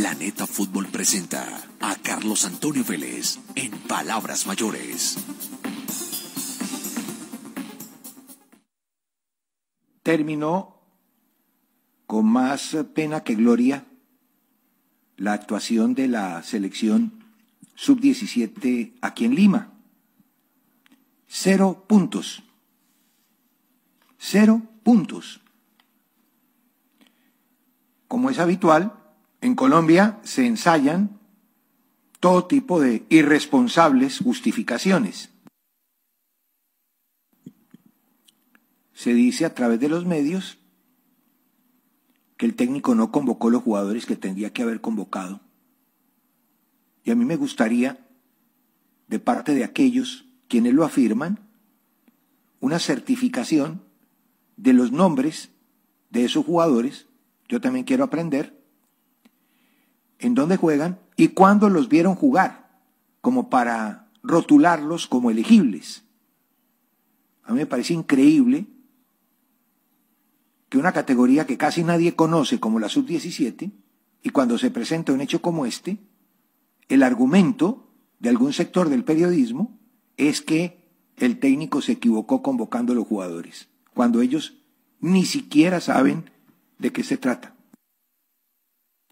Planeta Fútbol presenta a Carlos Antonio Vélez en Palabras Mayores. Terminó con más pena que gloria la actuación de la selección sub-17 aquí en Lima. Cero puntos. Cero puntos. Como es habitual, en Colombia se ensayan todo tipo de irresponsables justificaciones. Se dice a través de los medios que el técnico no convocó los jugadores que tendría que haber convocado. Y a mí me gustaría, de parte de aquellos quienes lo afirman, una certificación de los nombres de esos jugadores. Yo también quiero aprender en dónde juegan y cuándo los vieron jugar, como para rotularlos como elegibles. A mí me parece increíble que una categoría que casi nadie conoce como la sub-17, y cuando se presenta un hecho como este, el argumento de algún sector del periodismo es que el técnico se equivocó convocando a los jugadores, cuando ellos ni siquiera saben de qué se trata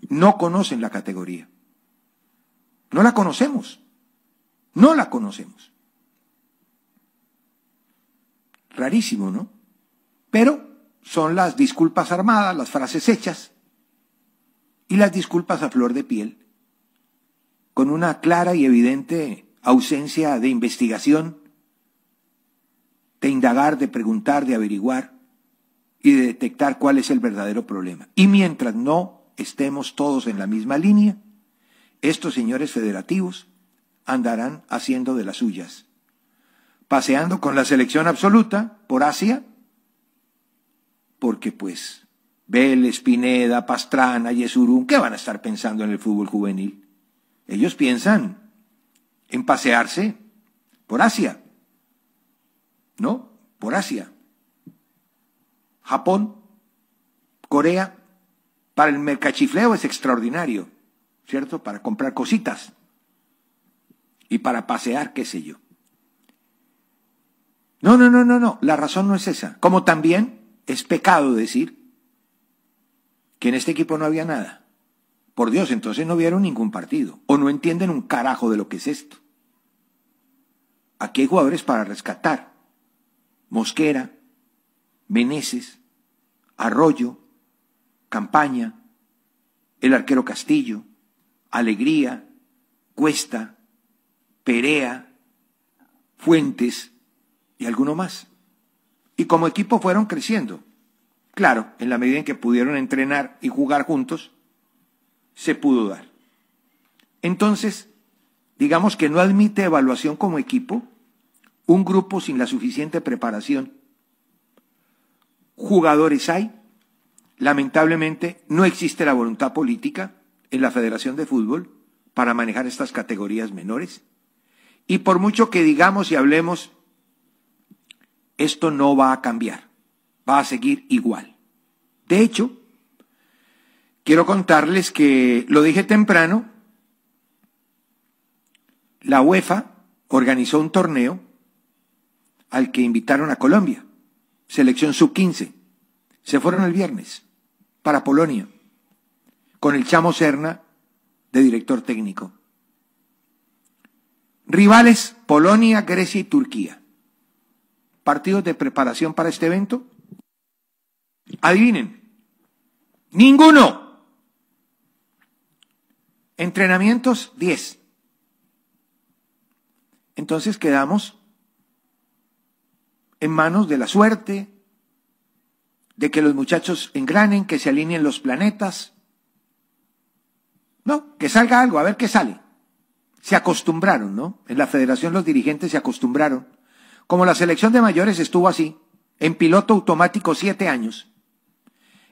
no conocen la categoría. No la conocemos. No la conocemos. Rarísimo, ¿no? Pero son las disculpas armadas, las frases hechas y las disculpas a flor de piel, con una clara y evidente ausencia de investigación, de indagar, de preguntar, de averiguar y de detectar cuál es el verdadero problema. Y mientras no estemos todos en la misma línea, estos señores federativos andarán haciendo de las suyas, paseando con la selección absoluta por Asia, porque pues Vélez, Pineda, Pastrana, Yesurún, ¿qué van a estar pensando en el fútbol juvenil? Ellos piensan en pasearse por Asia, ¿no? Por Asia. Japón, Corea, para el mercachifleo es extraordinario, ¿cierto? Para comprar cositas y para pasear, qué sé yo. No, no, no, no, no, la razón no es esa. Como también es pecado decir que en este equipo no había nada. Por Dios, entonces no vieron ningún partido o no entienden un carajo de lo que es esto. Aquí hay jugadores para rescatar. Mosquera, Meneses, Arroyo, Campaña, el arquero Castillo, Alegría, Cuesta, Perea, Fuentes y alguno más. Y como equipo fueron creciendo. Claro, en la medida en que pudieron entrenar y jugar juntos, se pudo dar. Entonces, digamos que no admite evaluación como equipo un grupo sin la suficiente preparación. Jugadores hay, Lamentablemente no existe la voluntad política en la Federación de Fútbol para manejar estas categorías menores. Y por mucho que digamos y hablemos, esto no va a cambiar, va a seguir igual. De hecho, quiero contarles que, lo dije temprano, la UEFA organizó un torneo al que invitaron a Colombia, selección sub-15. Se fueron el viernes para Polonia, con el Chamo Serna de director técnico. Rivales Polonia, Grecia y Turquía. Partidos de preparación para este evento. Adivinen, ninguno. Entrenamientos 10. Entonces quedamos en manos de la suerte, de que los muchachos engranen, que se alineen los planetas. No, que salga algo, a ver qué sale. Se acostumbraron, ¿no? En la federación los dirigentes se acostumbraron. Como la selección de mayores estuvo así, en piloto automático siete años.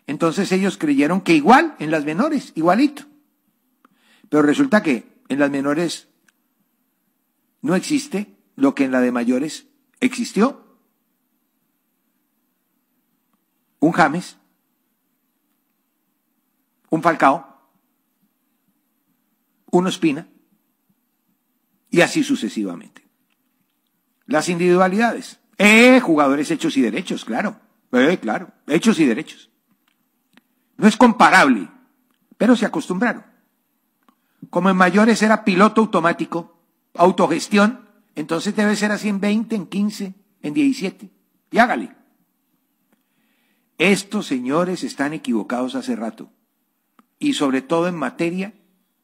Entonces ellos creyeron que igual en las menores, igualito. Pero resulta que en las menores no existe lo que en la de mayores existió un James, un Falcao, un Espina, y así sucesivamente. Las individualidades. Eh, jugadores hechos y derechos, claro. Eh, claro, hechos y derechos. No es comparable, pero se acostumbraron. Como en mayores era piloto automático, autogestión, entonces debe ser así en 20, en 15, en 17. Y hágale. Estos señores están equivocados hace rato, y sobre todo en materia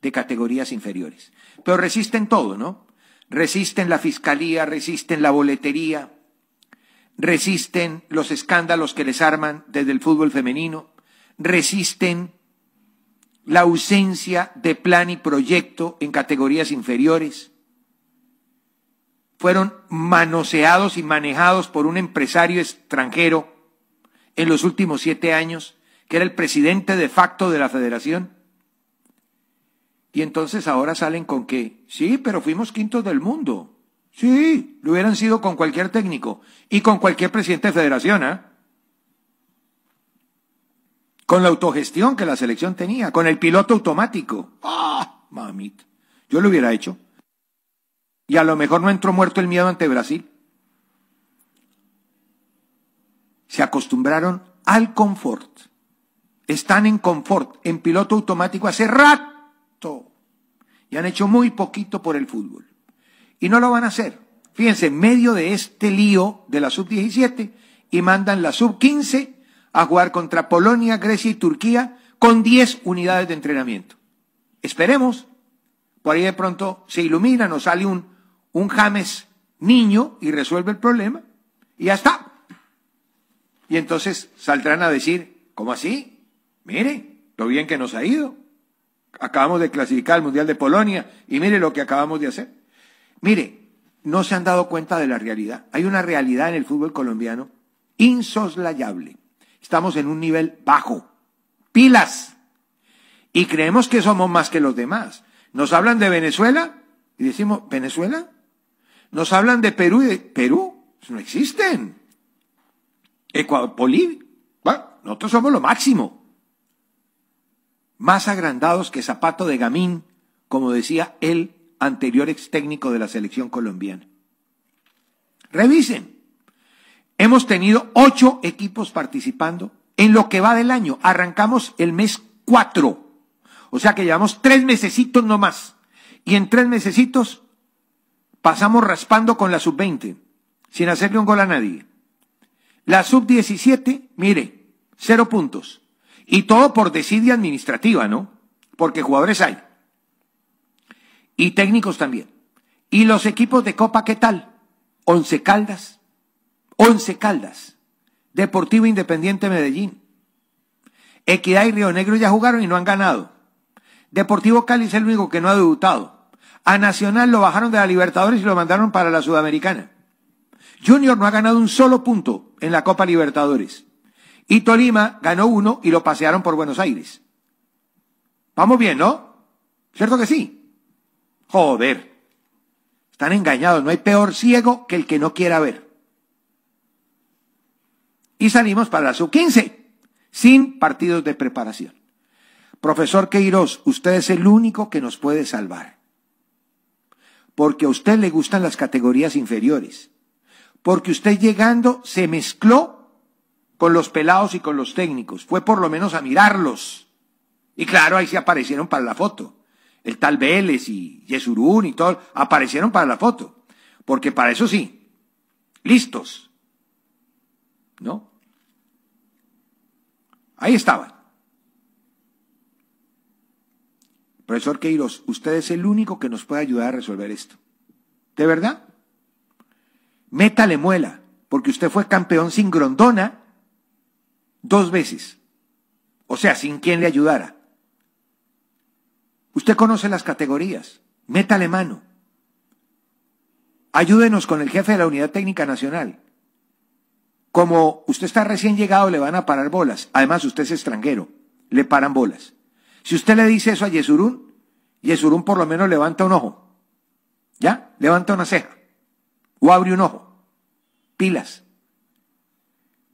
de categorías inferiores. Pero resisten todo, ¿no? Resisten la fiscalía, resisten la boletería, resisten los escándalos que les arman desde el fútbol femenino, resisten la ausencia de plan y proyecto en categorías inferiores. Fueron manoseados y manejados por un empresario extranjero en los últimos siete años, que era el presidente de facto de la federación. Y entonces ahora salen con que, sí, pero fuimos quintos del mundo. Sí, lo hubieran sido con cualquier técnico y con cualquier presidente de federación, ¿ah? Con la autogestión que la selección tenía, con el piloto automático. ¡Ah, Yo lo hubiera hecho. Y a lo mejor no entró muerto el miedo ante Brasil. acostumbraron al confort. Están en confort, en piloto automático hace rato. Y han hecho muy poquito por el fútbol. Y no lo van a hacer. Fíjense, en medio de este lío de la sub-17 y mandan la sub-15 a jugar contra Polonia, Grecia y Turquía con 10 unidades de entrenamiento. Esperemos. Por ahí de pronto se ilumina, nos sale un, un James niño y resuelve el problema. Y ya está. Y entonces saldrán a decir, ¿cómo así? Mire, lo bien que nos ha ido. Acabamos de clasificar al Mundial de Polonia y mire lo que acabamos de hacer. Mire, no se han dado cuenta de la realidad. Hay una realidad en el fútbol colombiano insoslayable. Estamos en un nivel bajo. Pilas. Y creemos que somos más que los demás. Nos hablan de Venezuela y decimos, ¿Venezuela? Nos hablan de Perú y de Perú. Pues no existen. Ecuador, Bolivia, bueno, nosotros somos lo máximo. Más agrandados que zapato de gamín, como decía el anterior ex técnico de la selección colombiana. Revisen. Hemos tenido ocho equipos participando en lo que va del año. Arrancamos el mes cuatro. O sea que llevamos tres mesecitos nomás. Y en tres mesecitos pasamos raspando con la sub-20, sin hacerle un gol a nadie. La sub-17, mire, cero puntos. Y todo por desidia administrativa, ¿no? Porque jugadores hay. Y técnicos también. ¿Y los equipos de Copa qué tal? Once Caldas. Once Caldas. Deportivo Independiente Medellín. Equidad y Río Negro ya jugaron y no han ganado. Deportivo Cali es el único que no ha debutado. A Nacional lo bajaron de la Libertadores y lo mandaron para la Sudamericana. Junior no ha ganado un solo punto en la Copa Libertadores. Y Tolima ganó uno y lo pasearon por Buenos Aires. Vamos bien, ¿no? ¿Cierto que sí? Joder. Están engañados. No hay peor ciego que el que no quiera ver. Y salimos para la sub-15, sin partidos de preparación. Profesor Queiroz, usted es el único que nos puede salvar. Porque a usted le gustan las categorías inferiores porque usted llegando se mezcló con los pelados y con los técnicos. Fue por lo menos a mirarlos. Y claro, ahí se aparecieron para la foto. El tal Vélez y Yesurún y todo, aparecieron para la foto. Porque para eso sí, listos. ¿No? Ahí estaban. Profesor Queiroz, usted es el único que nos puede ayudar a resolver esto. ¿De verdad? métale muela, porque usted fue campeón sin Grondona dos veces, o sea, sin quien le ayudara. Usted conoce las categorías, métale mano. Ayúdenos con el jefe de la Unidad Técnica Nacional. Como usted está recién llegado, le van a parar bolas. Además, usted es extranjero, le paran bolas. Si usted le dice eso a Yesurún, Yesurún por lo menos levanta un ojo. ¿Ya? Levanta una ceja o abre un ojo. Pilas.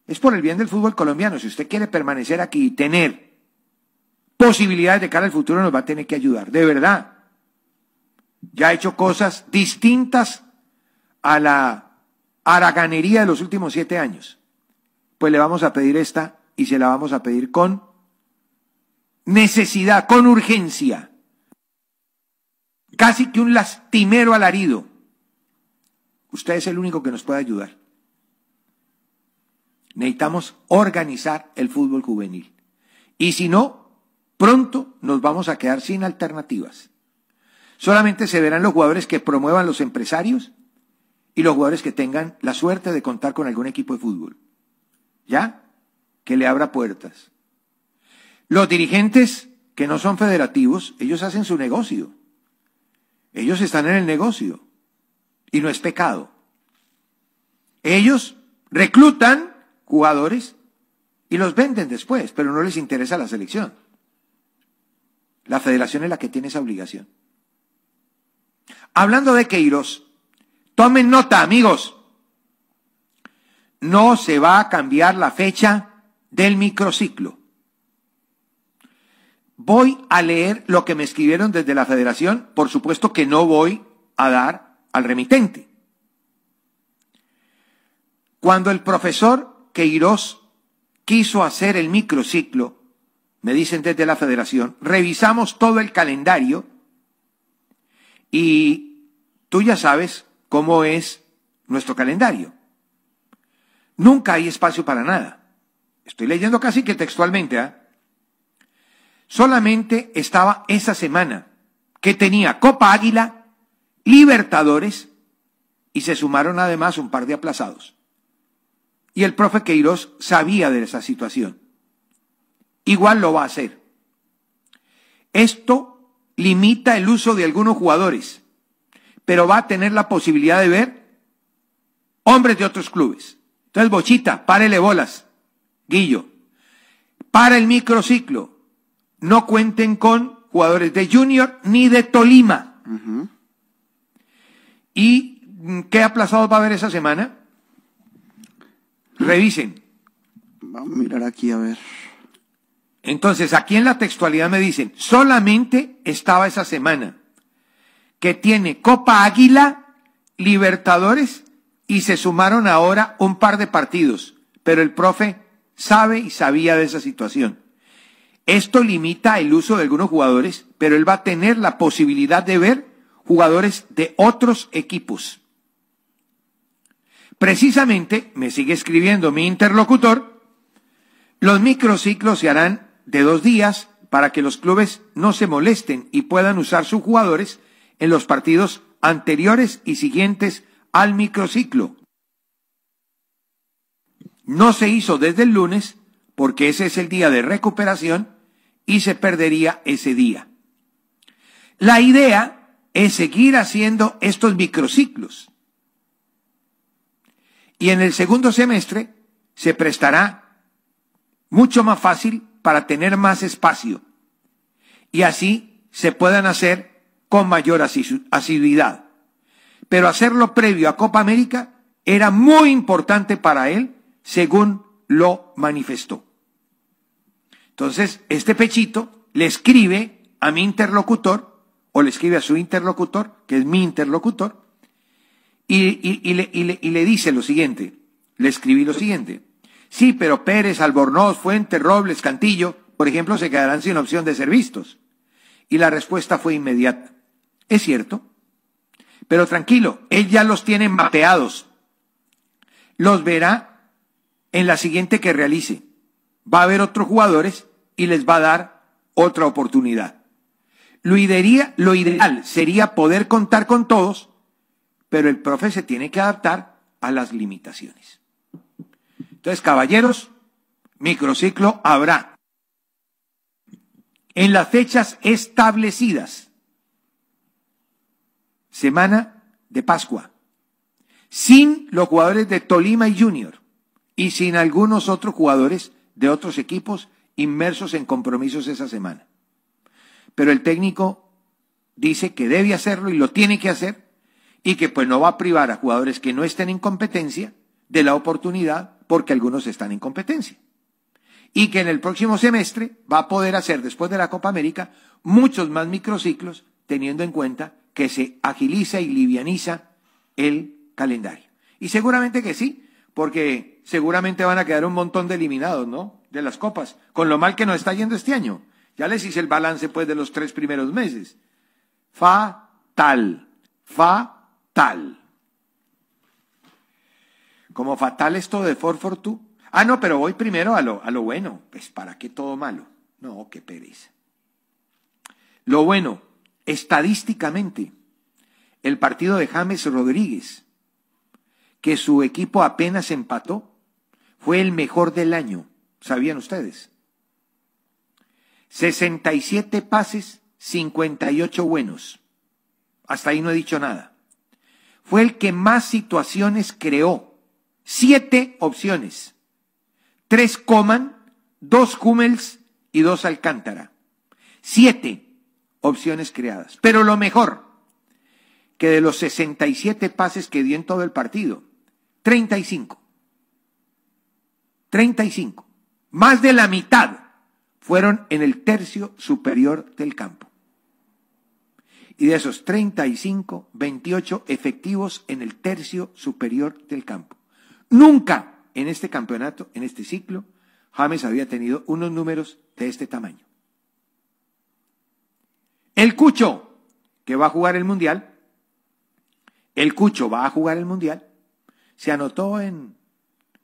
Es por el bien del fútbol colombiano. Si usted quiere permanecer aquí y tener posibilidades de cara al futuro, nos va a tener que ayudar. De verdad. Ya ha hecho cosas distintas a la haraganería de los últimos siete años. Pues le vamos a pedir esta y se la vamos a pedir con necesidad, con urgencia. Casi que un lastimero alarido. Usted es el único que nos puede ayudar. Necesitamos organizar el fútbol juvenil. Y si no, pronto nos vamos a quedar sin alternativas. Solamente se verán los jugadores que promuevan los empresarios y los jugadores que tengan la suerte de contar con algún equipo de fútbol. ¿Ya? Que le abra puertas. Los dirigentes que no son federativos, ellos hacen su negocio. Ellos están en el negocio y no es pecado. Ellos reclutan jugadores y los venden después, pero no les interesa la selección. La federación es la que tiene esa obligación. Hablando de Queiros, tomen nota, amigos. No se va a cambiar la fecha del microciclo. Voy a leer lo que me escribieron desde la federación. Por supuesto que no voy a dar al remitente. Cuando el profesor Queiroz quiso hacer el microciclo, me dicen desde la federación, revisamos todo el calendario y tú ya sabes cómo es nuestro calendario. Nunca hay espacio para nada. Estoy leyendo casi que textualmente. ¿ah? Solamente estaba esa semana que tenía Copa Águila Libertadores y se sumaron además un par de aplazados. Y el profe Queiroz sabía de esa situación. Igual lo va a hacer. Esto limita el uso de algunos jugadores, pero va a tener la posibilidad de ver hombres de otros clubes. Entonces, Bochita, párele bolas. Guillo, para el microciclo, no cuenten con jugadores de Junior ni de Tolima. ¿Y mm, qué aplazados va a haber esa semana? Revisen. Vamos a mirar aquí a ver. Entonces, aquí en la textualidad me dicen, solamente estaba esa semana, que tiene Copa Águila, Libertadores, y se sumaron ahora un par de partidos, pero el profe sabe y sabía de esa situación. Esto limita el uso de algunos jugadores, pero él va a tener la posibilidad de ver jugadores de otros equipos. Precisamente, me sigue escribiendo mi interlocutor, los microciclos se harán de dos días para que los clubes no se molesten y puedan usar sus jugadores en los partidos anteriores y siguientes al microciclo. No se hizo desde el lunes porque ese es el día de recuperación y se perdería ese día. La idea es seguir haciendo estos microciclos. Y en el segundo semestre se prestará mucho más fácil para tener más espacio y así se puedan hacer con mayor asiduidad. Pero hacerlo previo a Copa América era muy importante para él, según lo manifestó. Entonces, este pechito le escribe a mi interlocutor o le escribe a su interlocutor, que es mi interlocutor, y, le, le, dice lo siguiente, le escribí lo siguiente. Sí, pero Pérez, Albornoz, Fuente, Robles, Cantillo, por ejemplo, se quedarán sin opción de ser vistos. Y la respuesta fue inmediata. Es cierto, pero tranquilo, él ya los tiene mapeados. Los verá en la siguiente que realice. Va a haber otros jugadores y les va a dar otra oportunidad. Lo, lo ideal sería poder contar con todos, pero el profe se tiene que adaptar a las limitaciones. Entonces, caballeros, microciclo habrá en las fechas establecidas. Semana de Pascua, sin los jugadores de Tolima y Junior y sin algunos otros jugadores de otros equipos inmersos en compromisos esa semana pero el técnico dice que debe hacerlo y lo tiene que hacer y que pues no va a privar a jugadores que no estén en competencia de la oportunidad porque algunos están en competencia. Y que en el próximo semestre va a poder hacer, después de la Copa América, muchos más microciclos teniendo en cuenta que se agiliza y livianiza el calendario. Y seguramente que sí, porque seguramente van a quedar un montón de eliminados, ¿no? De las copas, con lo mal que nos está yendo este año. Ya les hice el balance pues de los tres primeros meses. Fatal, fatal. Como fatal esto de Forfortu. Ah, no, pero voy primero a lo, a lo bueno. Pues para qué todo malo. No, qué pereza. Lo bueno, estadísticamente, el partido de James Rodríguez, que su equipo apenas empató, fue el mejor del año. ¿Sabían ustedes? 67 pases, 58 buenos. Hasta ahí no he dicho nada. Fue el que más situaciones creó. Siete opciones. Tres Coman, dos Hummels y dos Alcántara. Siete opciones creadas. Pero lo mejor, que de los 67 pases que dio en todo el partido, 35. 35. Más de la mitad fueron en el tercio superior del campo. Y de esos 35, 28 efectivos en el tercio superior del campo. Nunca en este campeonato, en este ciclo, James había tenido unos números de este tamaño. El Cucho, que va a jugar el Mundial, el Cucho va a jugar el Mundial, se anotó en...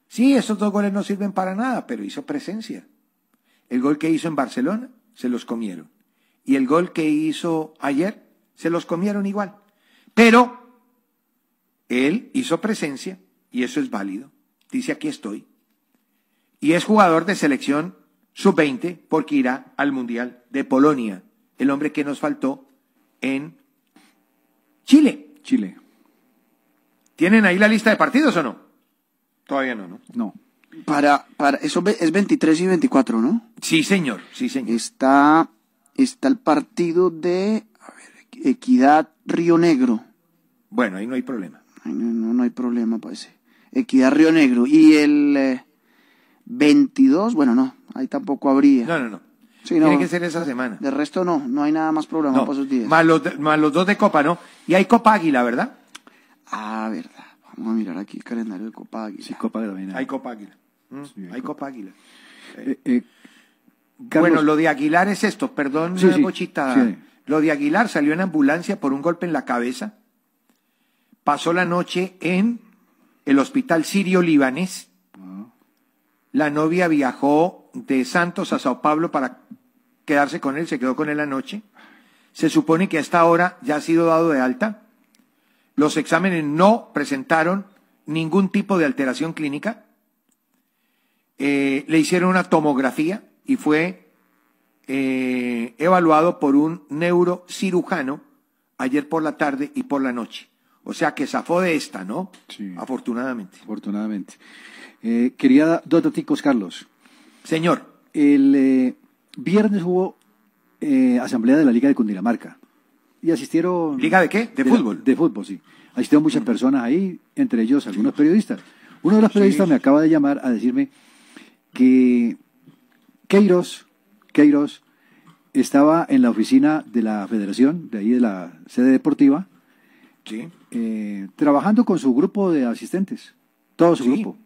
Sí, esos dos goles no sirven para nada, pero hizo presencia. El gol que hizo en Barcelona se los comieron. Y el gol que hizo ayer se los comieron igual. Pero él hizo presencia y eso es válido. Dice aquí estoy. Y es jugador de selección sub-20 porque irá al Mundial de Polonia. El hombre que nos faltó en Chile. Chile. ¿Tienen ahí la lista de partidos o no? Todavía no, ¿no? No. Para, para, eso es 23 y 24, ¿no? Sí, señor, sí, señor. Está, está el partido de Equidad Río Negro. Bueno, ahí no hay problema. no, no, hay problema, parece. Equidad Río Negro. Y el 22, eh, bueno, no, ahí tampoco habría. No, no, no. Tiene que ser esa semana. De resto no, no hay nada más problema. para esos días. Más los, más los dos de Copa, ¿no? Y hay Copa Águila, ¿verdad? Ah, verdad. Vamos a mirar aquí el calendario de Copa Águila. Sí, Copa Águila. Hay Copa Águila. Mm, hay Copa Águila. Eh, eh, eh, bueno, lo de Aguilar es esto, perdón, me bochita. Lo de Aguilar salió en ambulancia por un golpe en la cabeza. Pasó la noche en el hospital sirio-libanés. Ah. La novia viajó de Santos a Sao Paulo para quedarse con él, se quedó con él la noche. Se supone que hasta ahora ya ha sido dado de alta. Los exámenes no presentaron ningún tipo de alteración clínica. Eh, le hicieron una tomografía y fue eh, evaluado por un neurocirujano ayer por la tarde y por la noche. O sea que zafó de esta, ¿no? Sí. Afortunadamente. Afortunadamente. Eh, quería dos Carlos. Señor. El eh, viernes hubo asamblea de la Liga de Cundinamarca y asistieron... ¿Liga de qué? De, fútbol. de fútbol, sí. Asistieron muchas mm. personas ahí, entre ellos algunos periodistas. Uno de los periodistas me acaba de llamar a decirme que Queiros, estaba en la oficina de la federación, de ahí de la sede deportiva, eh, trabajando con su grupo de asistentes, todo su grupo.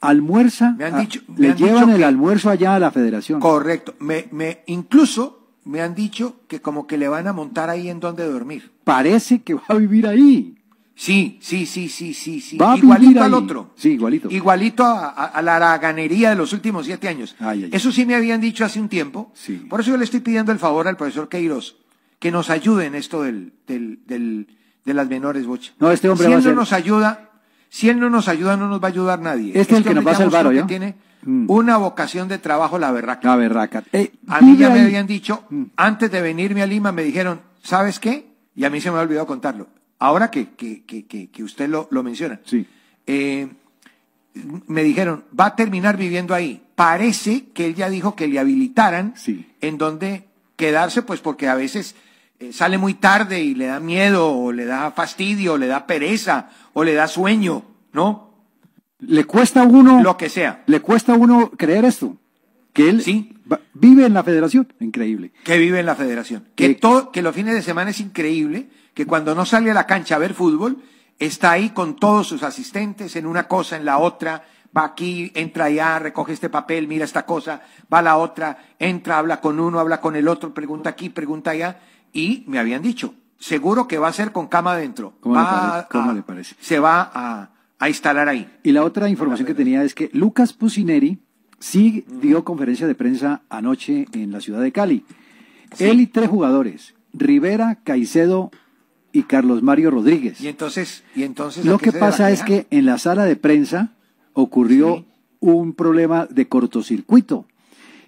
Almuerza, han dicho, le llevan el almuerzo allá a la federación. Correcto. Me, me, incluso me han dicho que como que le van a montar ahí en donde dormir. Parece que va a vivir ahí. Sí, sí, sí, sí, sí, sí. igualito al otro. Sí, igualito. Igualito a, la araganería de los últimos siete años. eso sí me habían dicho hace un tiempo. Sí. Por eso yo le estoy pidiendo el favor al profesor Queiroz que nos ayude en esto del, del, de las menores, bochas. No, este hombre si no nos ayuda, si él no nos ayuda, no nos va a ayudar nadie. Este, es el que nos va a salvar, ¿ya? tiene mm. una vocación de trabajo, la berraca. La berraca. Eh, a mí ya me habían dicho, mm. antes de venirme a Lima, me dijeron, ¿sabes qué? Y a mí se me ha olvidado contarlo Ahora que, que, usted lo, menciona. Sí. Eh, me dijeron, va a terminar viviendo ahí. Parece que él ya dijo que le habilitaran sí. en donde quedarse, pues porque a veces eh, sale muy tarde y le da miedo, o le da fastidio, o le da pereza, o le da sueño, ¿no? Le cuesta a uno. Lo que sea. Le cuesta a uno creer esto. Que él vive en la federación. Increíble. Que vive en la federación. Que, todo, que los fines de semana es increíble que cuando no sale a la cancha a ver fútbol, está ahí con todos sus asistentes, en una cosa, en la otra, va aquí, entra allá, recoge este papel, mira esta cosa, va a la otra, entra, habla con uno, habla con el otro, pregunta aquí, pregunta allá, y me habían dicho, seguro que va a ser con cama adentro. ¿Cómo, le, parece? Se va a, instalar ahí. Y la otra información que tenía es que Lucas Pusineri sí dio conferencia de prensa anoche en la ciudad de Cali. Él y tres jugadores, Rivera, Caicedo y Carlos Mario Rodríguez. Y entonces, y entonces lo que pasa es que en la sala de prensa ocurrió un problema de cortocircuito.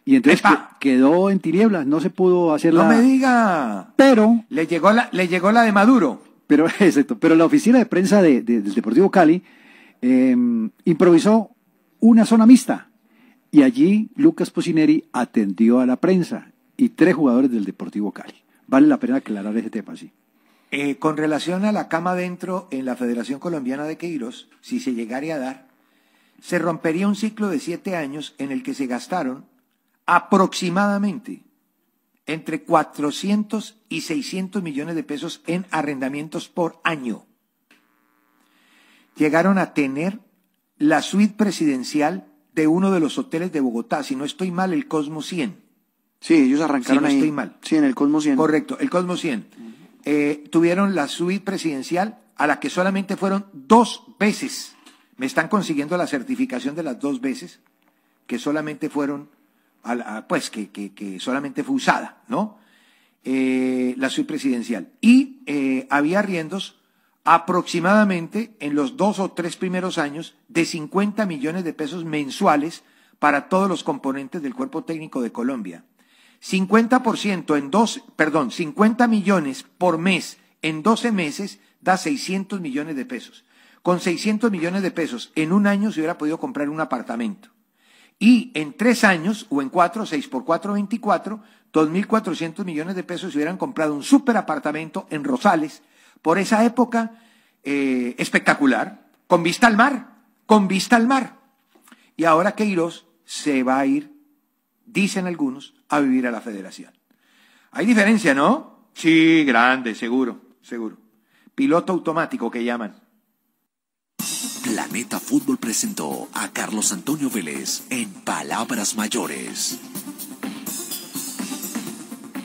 Y entonces quedó en tinieblas, no se pudo hacer la. No me diga. Pero. Le llegó la, le llegó la de Maduro. Pero, exacto. Pero la oficina de prensa de, del Deportivo Cali em, improvisó una zona mixta. Y allí Lucas Pocineri atendió a la prensa y tres jugadores del Deportivo Cali. Vale la pena aclarar ese tema, así eh, con relación a la cama dentro en la Federación Colombiana de Queiros, si se llegara a dar, se rompería un ciclo de siete años en el que se gastaron aproximadamente entre 400 y 600 millones de pesos en arrendamientos por año. Llegaron a tener la suite presidencial de uno de los hoteles de Bogotá, si no estoy mal, el Cosmo 100. Sí, ellos arrancaron si no estoy mal. Sí, en el Cosmo 100. Correcto, el Cosmo 100. Eh, tuvieron la suite presidencial a la que solamente fueron dos veces. Me están consiguiendo la certificación de las dos veces que solamente fueron, pues que, solamente fue usada, ¿no? Eh, la suite presidencial. Y eh, había riendos aproximadamente en los dos o tres primeros años de 50 millones de pesos mensuales para todos los componentes del cuerpo técnico de Colombia. 50% en dos, perdón, 50 millones por mes en 12 meses da 600 millones de pesos. Con 600 millones de pesos en un año se hubiera podido comprar un apartamento. Y en tres años o en cuatro, seis por cuatro, veinticuatro, dos mil cuatrocientos millones de pesos se hubieran comprado un super apartamento en Rosales por esa época eh, espectacular, con vista al mar, con vista al mar. Y ahora Queiroz se va a ir dicen algunos, a vivir a la federación. Hay diferencia, ¿no? Sí, grande, seguro, seguro. Piloto automático que llaman. Planeta Fútbol presentó a Carlos Antonio Vélez en Palabras Mayores.